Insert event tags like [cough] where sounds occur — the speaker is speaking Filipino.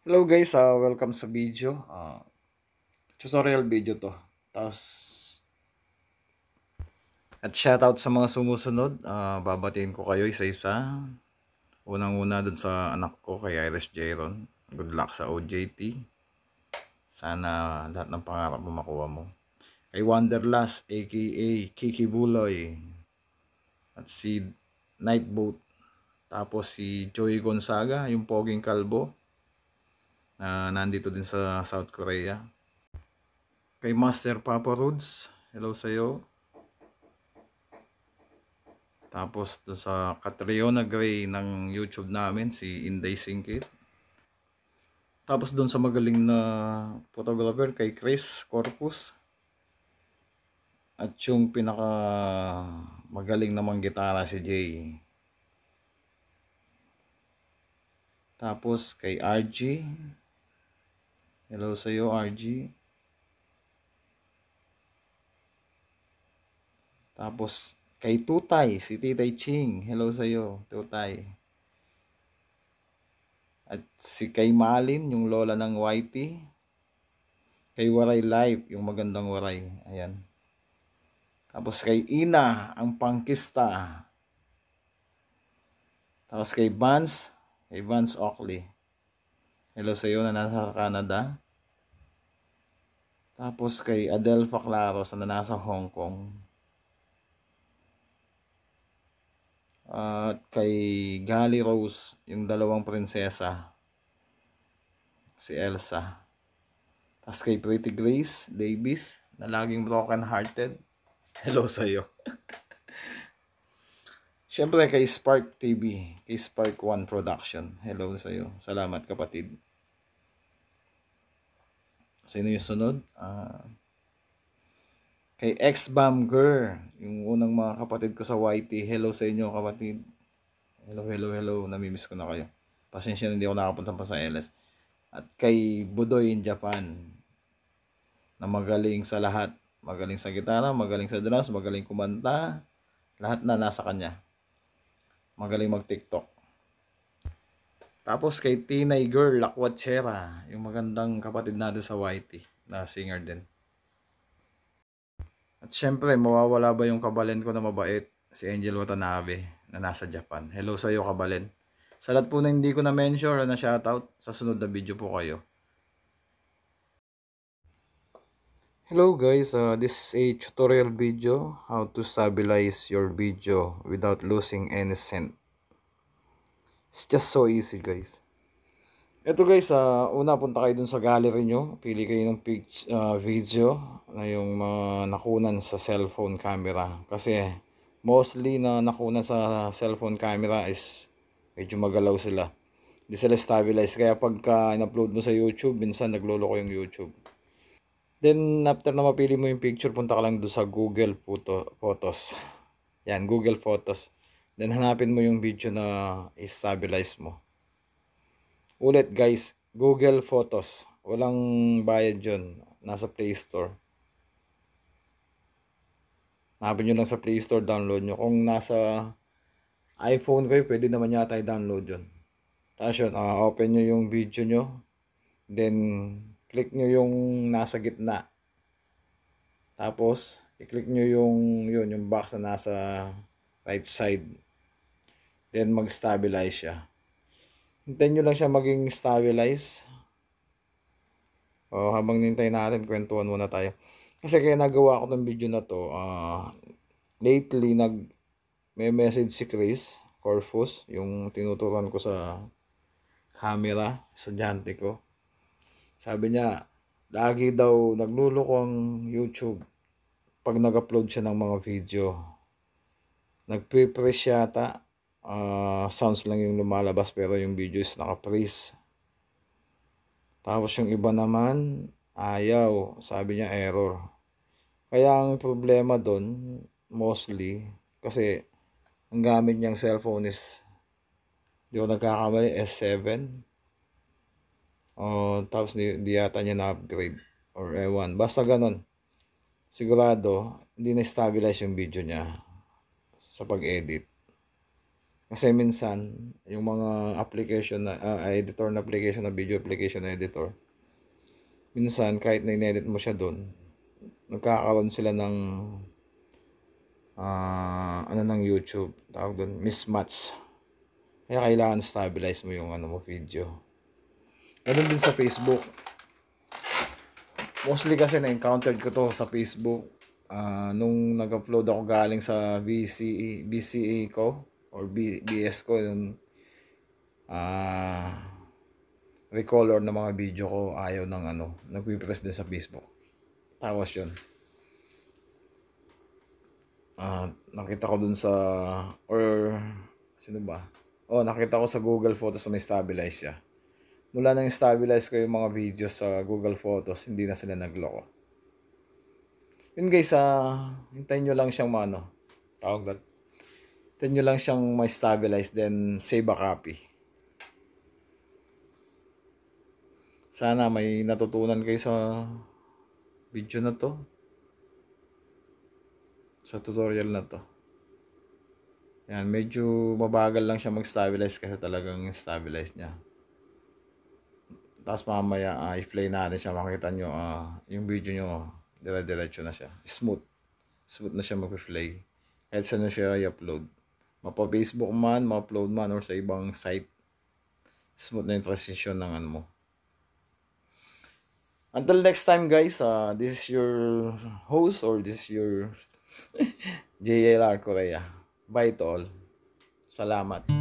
Hello guys, uh, welcome sa video. Uh, tutorial video to. Tapos, at shoutout sa mga sumusunod. Uh, babatiin ko kayo isa-isa. Unang-una dun sa anak ko, kay Irish Jaron. Good luck sa OJT. Sana lahat ng pangarap mo makuha mo. Kay Wanderlust, aka Kiki Buloy. At si Nightboat. Tapos si Joey Gonzaga, yung poging kalbo na nandito din sa South Korea. Kay Master Papa Roods, hello sa iyo. Tapos do sa Catriona Gray ng YouTube namin, si Inday Singkit. Tapos doon sa magaling na photographer kay Chris Corpus. At yung pinaka magaling namang gitara si Jay. Tapos kay RG, Hello sa iyo, RG. Tapos, kay Tutay, si Titay Ching. Hello sa iyo, Tutay. At si kay Malin, yung lola ng YT. Kay Waray Life, yung magandang Waray. Ayan. Tapos kay Ina, ang pangkista. Tapos kay Vance, kay Vance Oakley. Hello sa iyo na nasa Canada. Tapos kay Adelfa Faclaros na nasa Hong Kong. At kay Gali Rose, yung dalawang prinsesa. Si Elsa. Tapos kay Pretty Grace Davis na laging broken hearted. Hello sa iyo. [laughs] Siyempre kay Spark TV, kay Spark One Production. Hello sa iyo. Salamat kapatid. Sino yung sunod? Ah, kay X-Bam Girl, yung unang mga kapatid ko sa YT. Hello sa inyo kapatid. Hello, hello, hello. Namimiss ko na kayo. Pasensya na hindi ako nakapunta pa sa LS. At kay Budoy in Japan, na magaling sa lahat. Magaling sa gitara, magaling sa drums, magaling kumanta. Lahat na nasa kanya. Magaling mag-TikTok. Tapos kay Tinay Girl Lakwatsera, yung magandang kapatid natin sa YT, na singer din. At syempre, mawawala ba yung kabalen ko na mabait? Si Angel Watanabe, na nasa Japan. Hello sa'yo, kabalen. Sa lahat po na hindi ko na-mention na shoutout, sa sunod na video po kayo. Hello guys, uh, this is a tutorial video how to stabilize your video without losing any scent. It's just so easy guys. Ito guys, uh, una punta kayo dun sa gallery nyo. Pili kayo ng page, uh, video na yung uh, nakunan sa cellphone camera. Kasi mostly na nakunan sa cellphone camera is medyo magalaw sila. Hindi sila stabilize. Kaya pagka in-upload mo sa YouTube, minsan nagloloko yung YouTube. Then, after na mapili mo yung picture, punta ka lang doon sa Google Photo, Photos. Yan, Google Photos. Then, hanapin mo yung video na stabilize mo. Ulit, guys. Google Photos. Walang bayad yun. Nasa Play Store. Hanapin nyo lang sa Play Store, download nyo. Kung nasa iPhone kayo, pwede naman yata i-download yun. Tapos yun, uh, open nyo yung video nyo. Then, click nyo yung nasa gitna. Tapos, i-click nyo yung, yun, yung box na nasa right side. Then, mag-stabilize siya. Hintayin nyo lang siya maging stabilize. O, oh, habang nintay natin, kwentuhan muna tayo. Kasi kaya nagawa ko ng video na to, uh, lately, nag, may message si Chris Corfus, yung tinuturuan ko sa camera, sa ko sabi niya, lagi daw nagluloko ang YouTube pag nag-upload siya ng mga video. Nagpe-freeze yata. Uh, sounds lang yung lumalabas pero yung video is naka-freeze. Tapos yung iba naman, ayaw. Sabi niya error. Kaya ang problema doon, mostly, kasi ang gamit niyang cellphone is, di ko nagkakamali, S7. O, oh, tapos di, di yata niya na-upgrade. Or ewan. Basta ganun. Sigurado, hindi na-stabilize yung video niya sa pag-edit. Kasi minsan, yung mga application na, uh, editor na application na video application na editor, minsan kahit na in-edit mo siya doon, nagkakaroon sila ng uh, ano ng YouTube, tawag doon, mismatch. Kaya kailangan stabilize mo yung ano mo video. Ganun din sa Facebook. Mostly kasi na-encountered ko to sa Facebook. Uh, nung nag-upload ako galing sa BCA, BCA e, e ko or B, BS ko yung uh, recolor ng mga video ko ayaw ng ano, nagpipress din sa Facebook. Tapos yun. Uh, nakita ko dun sa or sino ba? Oh, nakita ko sa Google Photos na may stabilize siya mula nang stabilize ko yung mga videos sa Google Photos, hindi na sila nagloko. Yun guys, uh, hintayin nyo lang siyang maano, tawag that. Hintayin nyo lang siyang ma-stabilize, then save a copy. Sana may natutunan kayo sa video na to. Sa tutorial na to. Yan, medyo mabagal lang siya mag-stabilize kasi talagang stabilize niya. Tapos mamaya uh, i-play natin siya. Makikita nyo uh, yung video nyo. Dire-diretso na siya. Smooth. Smooth na siya mag-play. Kahit saan na siya i-upload. Mapa Facebook man, ma-upload man or sa ibang site. Smooth na yung transition ng ano mo. Until next time guys, uh, this is your host or this is your [laughs] JLR Korea. Bye to all. Salamat.